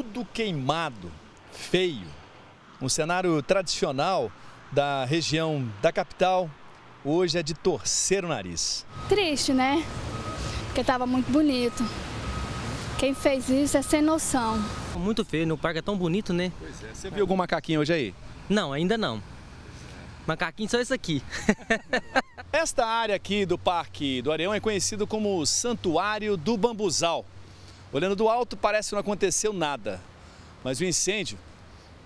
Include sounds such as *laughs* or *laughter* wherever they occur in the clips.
tudo queimado, feio. Um cenário tradicional da região da capital, hoje é de torcer o nariz. Triste, né? Porque estava muito bonito. Quem fez isso é sem noção. Muito feio, no parque é tão bonito, né? Pois é. Você viu algum macaquinho hoje aí? Não, ainda não. Macaquinho só esse aqui. *laughs* Esta área aqui do Parque do Areão é conhecida como Santuário do Bambuzal. Olhando do alto, parece que não aconteceu nada, mas o incêndio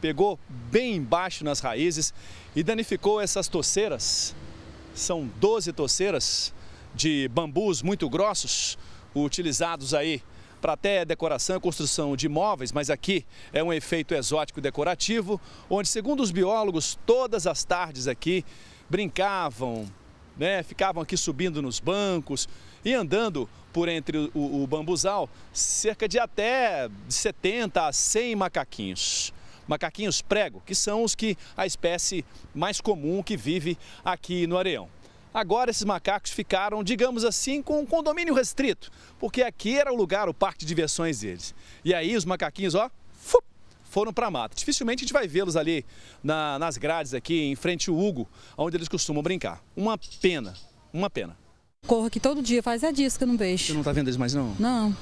pegou bem embaixo nas raízes e danificou essas toceiras. São 12 toceiras de bambus muito grossos utilizados aí para até decoração e construção de imóveis, mas aqui é um efeito exótico decorativo, onde, segundo os biólogos, todas as tardes aqui brincavam, né? Ficavam aqui subindo nos bancos e andando por entre o, o bambuzal cerca de até 70 a 100 macaquinhos macaquinhos prego, que são os que a espécie mais comum que vive aqui no areião. Agora esses macacos ficaram, digamos assim, com um condomínio restrito, porque aqui era o lugar, o parque de diversões deles. E aí os macaquinhos, ó, foram para a mata. Dificilmente a gente vai vê-los ali na, nas grades aqui, em frente ao Hugo, onde eles costumam brincar. Uma pena, uma pena. Corro aqui todo dia, faz é disca que eu não vejo. Você não tá vendo eles mais não? Não.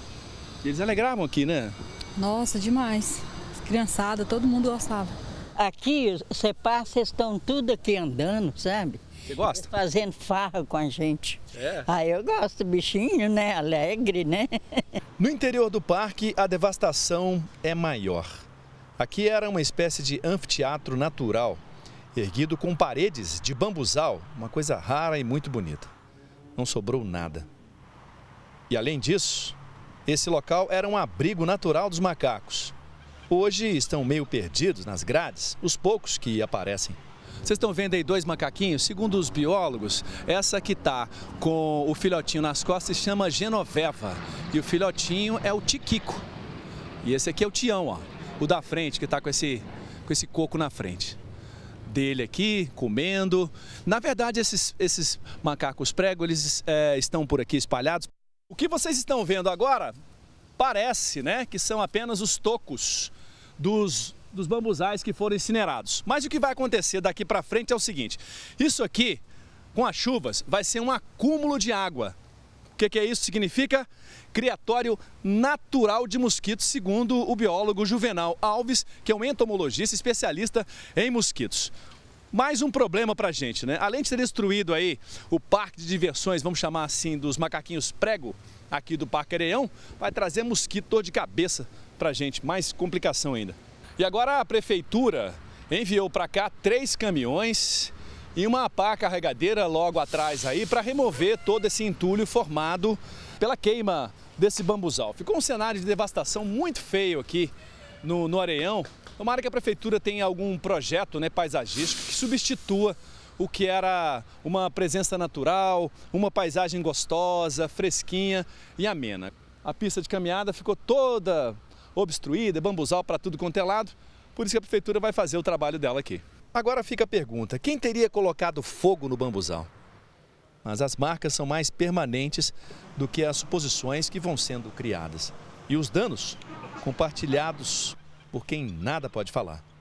Eles alegravam aqui, né? Nossa, demais. Criançada, todo mundo gostava. Aqui, você passa, eles estão tudo aqui andando, sabe? Você gosta? Fazendo farra com a gente. É. Aí ah, eu gosto, bichinho, né? Alegre, né? No interior do parque, a devastação é maior. Aqui era uma espécie de anfiteatro natural, erguido com paredes de bambuzal, uma coisa rara e muito bonita. Não sobrou nada. E além disso, esse local era um abrigo natural dos macacos. Hoje estão meio perdidos nas grades, os poucos que aparecem. Vocês estão vendo aí dois macaquinhos? Segundo os biólogos, essa que está com o filhotinho nas costas se chama Genoveva. E o filhotinho é o Tiquico. E esse aqui é o Tião, ó o da frente, que está com esse, com esse coco na frente dele aqui, comendo. Na verdade, esses, esses macacos prego, eles é, estão por aqui espalhados. O que vocês estão vendo agora parece né, que são apenas os tocos dos, dos bambusais que foram incinerados. Mas o que vai acontecer daqui para frente é o seguinte, isso aqui, com as chuvas, vai ser um acúmulo de água o que, que, é isso? Significa criatório natural de mosquitos, segundo o biólogo Juvenal Alves, que é um entomologista especialista em mosquitos. Mais um problema para a gente, né? Além de ter destruído aí o parque de diversões, vamos chamar assim, dos macaquinhos prego, aqui do Parque Areião, vai trazer mosquito, de cabeça para a gente, mais complicação ainda. E agora a prefeitura enviou para cá três caminhões e uma pá carregadeira logo atrás aí para remover todo esse entulho formado pela queima desse bambuzal. Ficou um cenário de devastação muito feio aqui no, no Areião. Tomara que a prefeitura tenha algum projeto né, paisagístico que substitua o que era uma presença natural, uma paisagem gostosa, fresquinha e amena. A pista de caminhada ficou toda obstruída, bambuzal para tudo quanto é lado, por isso que a prefeitura vai fazer o trabalho dela aqui. Agora fica a pergunta: quem teria colocado fogo no bambuzal? Mas as marcas são mais permanentes do que as suposições que vão sendo criadas. E os danos compartilhados por quem nada pode falar.